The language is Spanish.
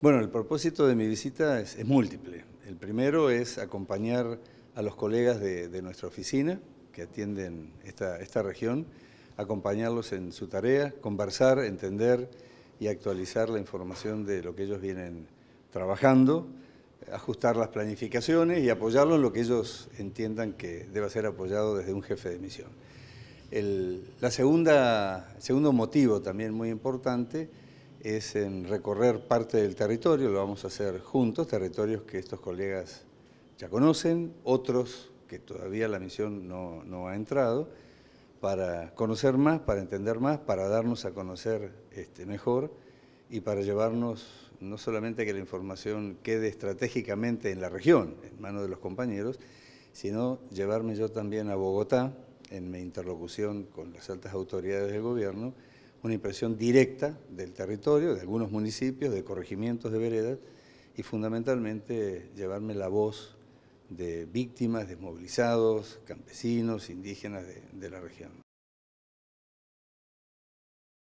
Bueno, el propósito de mi visita es, múltiple. El primero es acompañar a los colegas de, nuestra oficina que atienden esta, región, acompañarlos en su tarea, conversar, entender y actualizar la información de lo que ellos vienen trabajando, ajustar las planificaciones y apoyarlos en lo que ellos entiendan que deba ser apoyado desde un jefe de misión. El la segundo motivo también muy importante es en recorrer parte del territorio, lo vamos a hacer juntos, territorios que estos colegas ya conocen, otros que todavía la misión no, ha entrado, para conocer más, para entender más, para darnos a conocer este, mejor y para llevarnos no solamente que la información quede estratégicamente en la región, en manos de los compañeros, sino llevarme yo también a Bogotá en mi interlocución con las altas autoridades del gobierno una impresión directa del territorio, de algunos municipios, de corregimientos de veredas y fundamentalmente llevarme la voz de víctimas, desmovilizados, campesinos, indígenas de, de la región.